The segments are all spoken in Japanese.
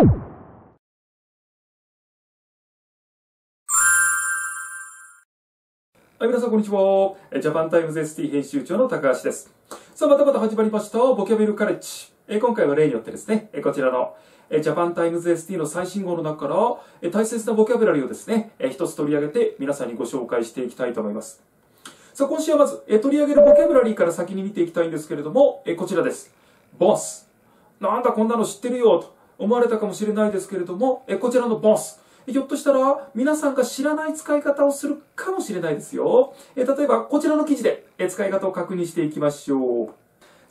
はい、皆さん、こんにちは。ジャパンタイムズ ST 編集長の高橋です。さあ、またまた始まりました、ボキャブルカレッジ。え今回は例によってですね、えこちらの、えジャパンタイムズ ST の最新号の中から、え大切なボキャブラリーをですね、え一つ取り上げて皆さんにご紹介していきたいと思います。さあ、今週はまず、え取り上げるボキャブラリーから先に見ていきたいんですけれども、えこちらです。ボス。なんだこんなの知ってるよ、と。思われたかもしれないですけれども、えこちらのボス。ひょっとしたら皆さんが知らない使い方をするかもしれないですよ。え例えばこちらの記事でえ使い方を確認していきましょう。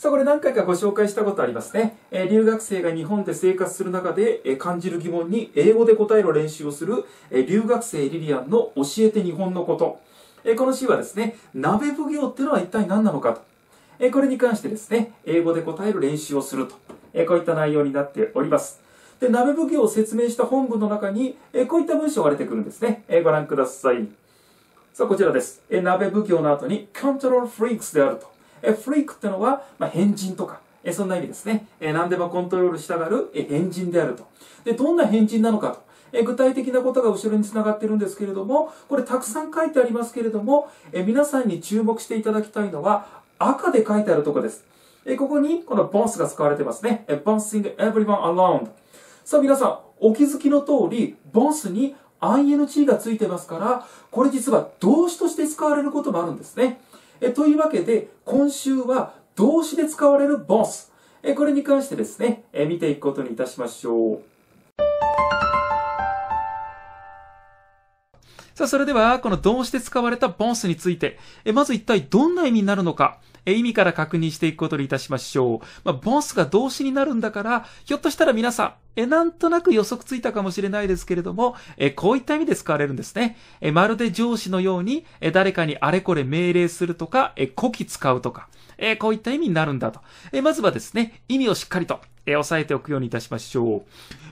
さあこれ何回かご紹介したことありますね。え留学生が日本で生活する中で、え感じる疑問に英語で答える練習をする、え留学生リリアンの教えて日本のこと。えこの詩はですね、鍋奉行ってのは一体何なのかと。えこれに関してですね、英語で答える練習をすると。えこういった内容になっております。で、鍋奉行を説明した本文の中に、えこういった文章が出てくるんですね。えご覧ください。さあ、こちらです。え鍋奉行の後に、コントロールフリークスであると。えフリークってのは、まあ、変人とか、えそんな意味ですね。え何でもコントロールしたがる、え変人であると。で、どんな変人なのかと。え具体的なことが後ろにつながってるんですけれども、これたくさん書いてありますけれども、え皆さんに注目していただきたいのは、赤で書いてあるとこです。えここに、このボンスが使われてますね。え bouncing everyone around。さあ皆さん、お気づきの通り、ボンスに ing がついてますから、これ実は動詞として使われることもあるんですね。えというわけで、今週は動詞で使われるボンス。えこれに関してですねえ、見ていくことにいたしましょう。さあ、それでは、この動詞で使われたボンスについて、えまず一体どんな意味になるのか、意味から確認していくことにいたしましょう。まあ、ボスが動詞になるんだから、ひょっとしたら皆さん、え、なんとなく予測ついたかもしれないですけれども、え、こういった意味で使われるんですね。え、まるで上司のように、え、誰かにあれこれ命令するとか、え、古希使うとか、え、こういった意味になるんだと。え、まずはですね、意味をしっかりと、え、押さえておくようにいたしましょ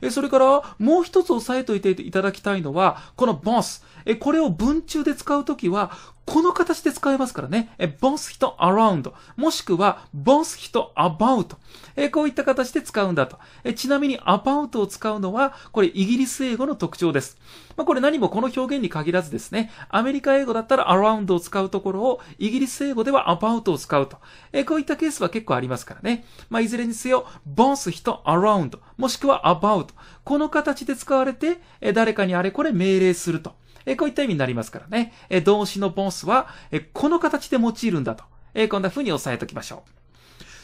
う。え、それから、もう一つ押さえておいていただきたいのは、このボス。え、これを文中で使うときは、この形で使えますからね。ボ both 人 around もしくは both 人 about え、こういった形で使うんだと。え、ちなみに about を使うのは、これイギリス英語の特徴です。まあ、これ何もこの表現に限らずですね、アメリカ英語だったら around を使うところを、イギリス英語では about を使うと。え、こういったケースは結構ありますからね。まあ、いずれにせよ、both 人 around もしくは about この形で使われて、え、誰かにあれこれ命令すると。えこういった意味になりますからね。え動詞のボンスは、えこの形で用いるんだと。えこんな風に押さえておきましょう。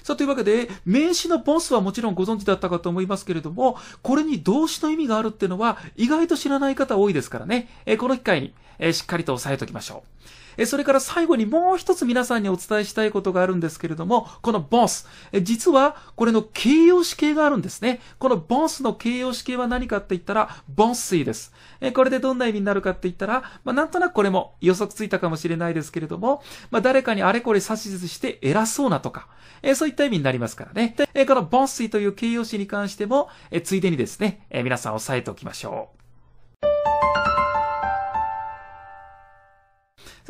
さあ、というわけで、名詞のボンスはもちろんご存知だったかと思いますけれども、これに動詞の意味があるっていうのは、意外と知らない方多いですからね。えこの機会に、えしっかりと押さえておきましょう。えそれから最後にもう一つ皆さんにお伝えしたいことがあるんですけれども、このボス、え実はこれの形容詞形があるんですね。このボスの形容詞形は何かって言ったら、ボンスイです。えこれでどんな意味になるかって言ったら、まあ、なんとなくこれも予測ついたかもしれないですけれども、まあ、誰かにあれこれ指図して偉そうなとか、えそういった意味になりますからね。でえこのボンスイという形容詞に関しても、えついでにですね、え皆さん押さえておきましょう。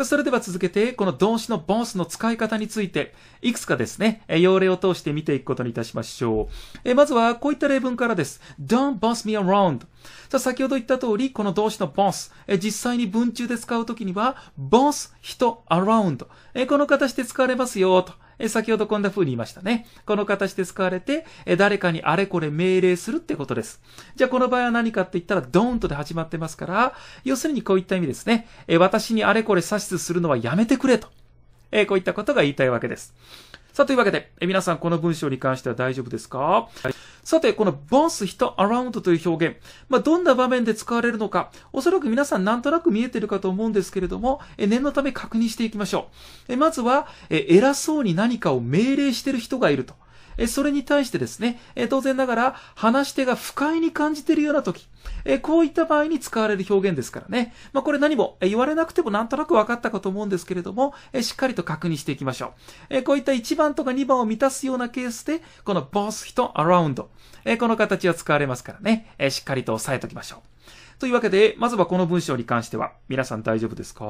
それでは続けて、この動詞のボスの使い方について、いくつかですね、用例を通して見ていくことにいたしましょう。えまずは、こういった例文からです。Don't boss me around. さあ、先ほど言った通り、この動詞のボス、え実際に文中で使うときには、ボンス、人 around。えこの形で使われますよ、と。え先ほどこんな風に言いましたね。この形で使われて、え誰かにあれこれ命令するってことです。じゃあこの場合は何かって言ったら、ドーンとで始まってますから、要するにこういった意味ですね。え私にあれこれ指図するのはやめてくれと。えこういったことが言いたいわけです。さあ、というわけで、え皆さんこの文章に関しては大丈夫ですかさて、このボンス人アラウンドという表現、まあ、どんな場面で使われるのか、おそらく皆さんなんとなく見えてるかと思うんですけれども、え念のため確認していきましょう。えまずはえ、偉そうに何かを命令してる人がいると。えそれに対してですね、え当然ながら話し手が不快に感じているような時、えこういった場合に使われる表現ですからね。まあ、これ何も、え言われなくてもなんとなく分かったかと思うんですけれども、えしっかりと確認していきましょう。えこういった1番とか2番を満たすようなケースで、この both 人 around、えこの形は使われますからね、えしっかりと押さえておきましょう。というわけで、まずはこの文章に関しては、皆さん大丈夫ですか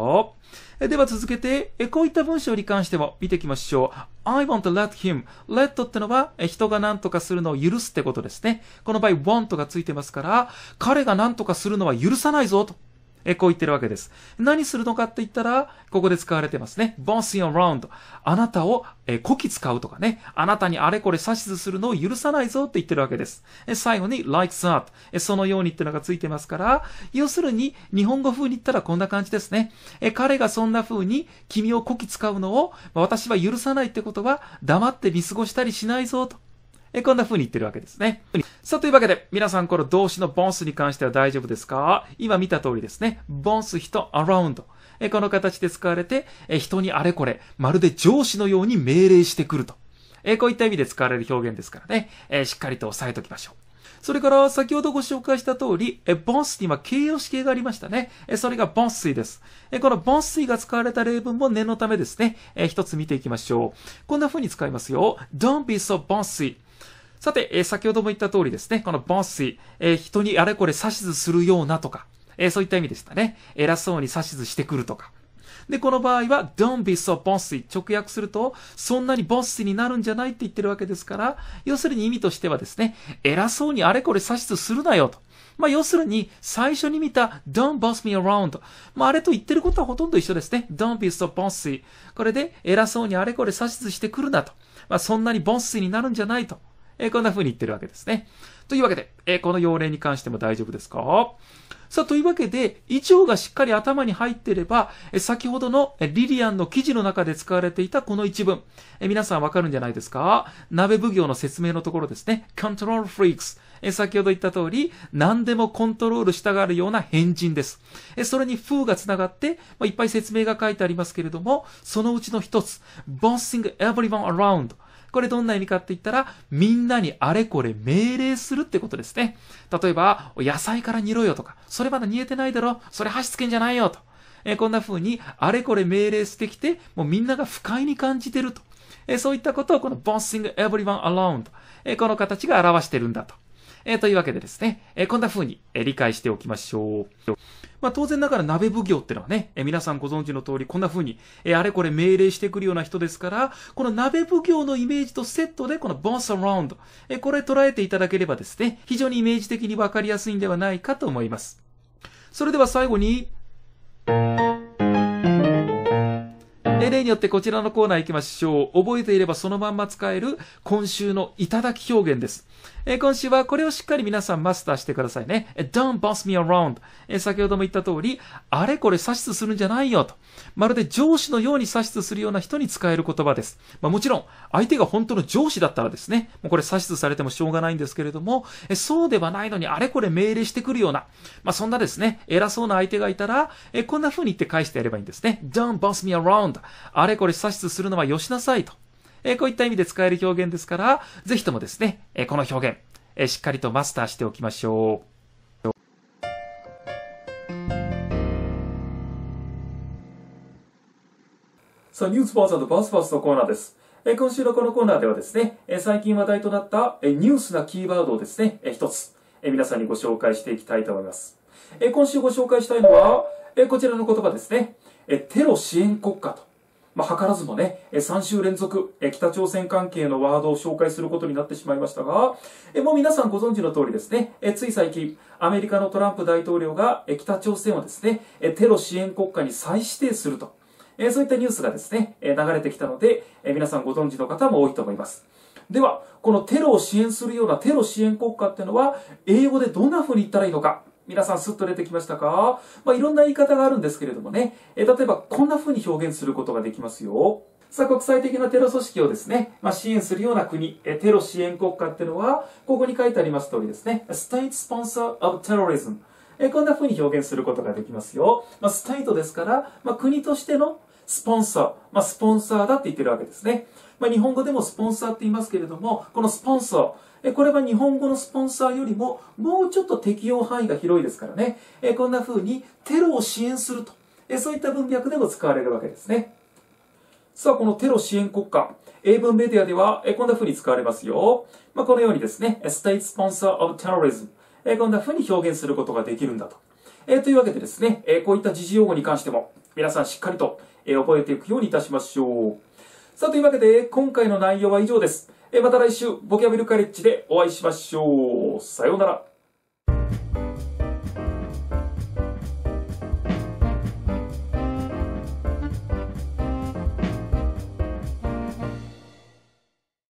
では続けて、こういった文章に関しても見ていきましょう。I want to let him. let ってのは、人が何とかするのを許すってことですね。この場合、want がついてますから、彼が何とかするのは許さないぞとえこう言ってるわけです。何するのかって言ったら、ここで使われてますね。bouncing around。あなたを、えこき使うとかね。あなたにあれこれ指図するのを許さないぞって言ってるわけです。え最後に、like that。えそのようにってのがついてますから、要するに、日本語風に言ったらこんな感じですね。え彼がそんな風に君をこき使うのを、私は許さないってことは、黙って見過ごしたりしないぞと。えこんな風に言ってるわけですね。さあ、というわけで、皆さんこの動詞のボンスに関しては大丈夫ですか今見た通りですね。ボンス人 around。えこの形で使われて、え人にあれこれ、まるで上司のように命令してくると。えこういった意味で使われる表現ですからね。えしっかりと押さえておきましょう。それから、先ほどご紹介した通り、え、ボンスには形容詞形がありましたね。え、それがボンスイです。え、このボンスイが使われた例文も念のためですね。え、一つ見ていきましょう。こんな風に使いますよ。Don't be so ボンスイ。さて、え先ほども言った通りですね、このボンスイ、え人にあれこれ指図するようなとか、えそういった意味でしたね。偉そうに指図してくるとか。で、この場合は、don't be so bossy 直訳すると、そんなにボ s s y になるんじゃないって言ってるわけですから、要するに意味としてはですね、偉そうにあれこれ指図するなよと。まあ、要するに、最初に見た don't boss me around。まあ、あれと言ってることはほとんど一緒ですね。don't be so bossy。これで、偉そうにあれこれ指図してくるなと。まあ、そんなにボッスーになるんじゃないと。えー、こんな風に言ってるわけですね。というわけで、えー、この要例に関しても大丈夫ですかさあ、というわけで、以上がしっかり頭に入っていれば、え先ほどのリリアンの記事の中で使われていたこの一文、え皆さんわかるんじゃないですか鍋奉行の説明のところですね。control freaks。え先ほど言った通り、何でもコントロールしたがるような変人です。えそれに風が繋がって、まあ、いっぱい説明が書いてありますけれども、そのうちの一つ、bossing everyone around。これどんな意味かって言ったら、みんなにあれこれ命令するってことですね。例えば、野菜から煮ろよとか、それまだ煮えてないだろ、それ箸つけんじゃないよと。えこんな風にあれこれ命令してきて、もうみんなが不快に感じてると。えそういったことをこの Bossing Everyone a l o n d えこの形が表してるんだと。えー、というわけでですね、えー、こんな風に、え理解しておきましょう。まあ、当然ながら鍋奉行ってのはね、え皆さんご存知の通り、こんな風に、えあれこれ命令してくるような人ですから、この鍋奉行のイメージとセットで、このボスアラウンド、えこれ捉えていただければですね、非常にイメージ的にわかりやすいんではないかと思います。それでは最後に、例によってこちらのコーナー行きましょう。覚えていればそのまんま使える今週のいただき表現です。えー、今週はこれをしっかり皆さんマスターしてくださいね。え don't boss me around、えー。先ほども言った通り、あれこれ指図するんじゃないよと。まるで上司のように指図するような人に使える言葉です。まあ、もちろん、相手が本当の上司だったらですね、もうこれ指図されてもしょうがないんですけれども、えそうではないのにあれこれ命令してくるような、まあ、そんなですね、偉そうな相手がいたら、えこんな風に言って返してやればいいんですね。don't boss me around。あれこれ指図するのはよしなさいと。えこういった意味で使える表現ですから、ぜひともですね、えこの表現、えしっかりとマスターしておきましょう。さあ、ニュースバーザーとバスバスのコーナーです。え今週のこのコーナーではですね、え最近話題となったえニュースなキーワードをですね、え一つえ皆さんにご紹介していきたいと思います。え今週ご紹介したいのは、えこちらの言葉ですね、えテロ支援国家とまあ、図らずもね、3週連続、北朝鮮関係のワードを紹介することになってしまいましたが、もう皆さんご存知の通りですね、つい最近、アメリカのトランプ大統領が北朝鮮をですね、テロ支援国家に再指定すると、そういったニュースがですね、流れてきたので、皆さんご存知の方も多いと思います。では、このテロを支援するようなテロ支援国家っていうのは、英語でどんな風に言ったらいいのか、皆さんスッと出てきましたかまあ、いろんな言い方があるんですけれどもね、え例えばこんな風に表現することができますよ。さあ、国際的なテロ組織をですね、まあ、支援するような国、えテロ支援国家っていうのは、ここに書いてあります通りですね、State Sponsor of Terrorism。えこんな風に表現することができますよ。まあ、ステイトですから、まあ、国としてのスポンサー、まあ、スポンサーだって言ってるわけですね。まあ、日本語でもスポンサーって言いますけれども、このスポンサー、これは日本語のスポンサーよりももうちょっと適用範囲が広いですからね。こんな風にテロを支援すると。そういった文脈でも使われるわけですね。さあ、このテロ支援国家。英文メディアではこんな風に使われますよ。まあ、このようにですね、State Sponsor of Terrorism。こんな風に表現することができるんだと。えというわけでですね、えこういった時事用語に関しても、皆さんしっかりと、え覚えていくようにいたしましょう。さあ、というわけで、今回の内容は以上です。えまた来週、ボキャブルカレッジでお会いしましょう。さようなら。